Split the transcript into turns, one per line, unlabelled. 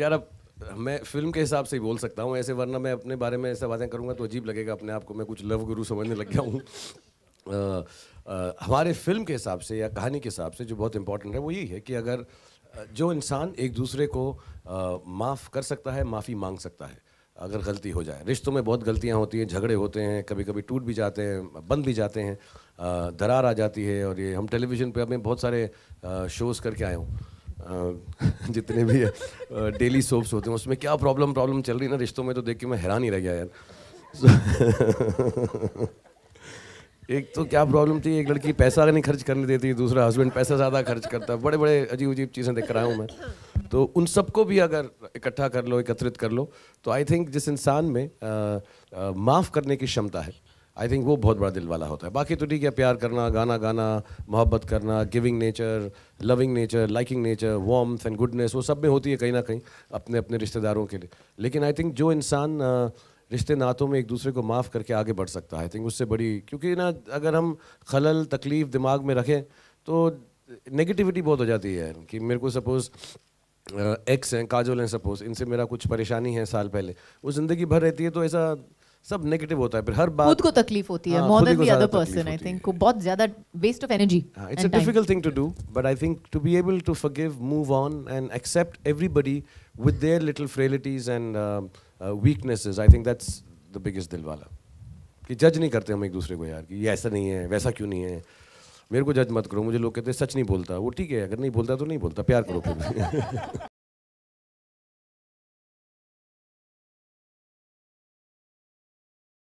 यार अब मैं फिल्म के हिसाब से ही बोल सकता हूँ ऐसे वरना मैं अपने बारे में ऐसा बातें करूँगा तो अजीब लगेगा अपने आप को मैं कुछ लव गुरु समझने लग गया हूँ हमारे फिल्म के हिसाब से या कहानी के हिसाब से जो बहुत इम्पोर्टेंट है वो यही है कि अगर जो इंसान एक दूसरे को माफ़ कर सकता है माफ़ी मांग सकता है अगर गलती हो जाए रिश्तों में बहुत गलतियाँ होती हैं झगड़े होते हैं कभी कभी टूट भी जाते हैं बंद भी जाते हैं दरार आ जाती है और ये हम टेलीविज़न पे अभी बहुत सारे शोज़ करके आए हूँ जितने भी डेली सोप्स होते हैं उसमें क्या प्रॉब्लम प्रॉब्लम चल रही है ना रिश्तों में तो देख के मैं हैरान ही रह गया यार एक तो क्या प्रॉब्लम थी एक लड़की पैसा नहीं खर्च करने देती दूसरा हस्बैंड पैसा ज़्यादा खर्च करता है बड़े बड़े अजीब अजीब चीज़ें देख रहा हूँ मैं तो उन सबको भी अगर इकट्ठा कर लो एकत्रित कर लो तो आई थिंक जिस इंसान में माफ़ करने की क्षमता है आई थिंक वो बहुत बड़ा दिल वाला होता है बाकी तो ठीक है प्यार करना गाना गाना मोहब्बत करना giving nature loving nature liking nature वॉम्स एंड गुडनेस वो सब में होती है कहीं ना कहीं अपने अपने रिश्तेदारों के लिए लेकिन आई थिंक जो इंसान रिश्ते नातों में एक दूसरे को माफ़ करके आगे बढ़ सकता है आई थिंक उससे बड़ी क्योंकि ना अगर हम खलल तकलीफ़ दिमाग में रखें तो नेगेटिविटी बहुत हो जाती है कि मेरे को सपोज़ एक्स हैं काजोल हैं सपोज़ इनसे मेरा कुछ परेशानी है साल पहले वो ज़िंदगी भर रहती है तो ऐसा सब नेगेटिव होता है फिर हर बात खुद को तकलीफ होती है more than the other person I think को बहुत ज्यादा waste of energy it's a difficult thing to do but I think to be able to forgive move on and accept everybody with their little frailties and weaknesses I think that's the biggest दिलवाला कि जज नहीं करते हम एक दूसरे को यार कि ये ऐसा नहीं है वैसा क्यों नहीं है मेरे को जज मत करो मुझे लोग कहते हैं सच नहीं बोलता वो ठीक है अगर नहीं बोलता तो नहीं बोलता प्यार करो फिर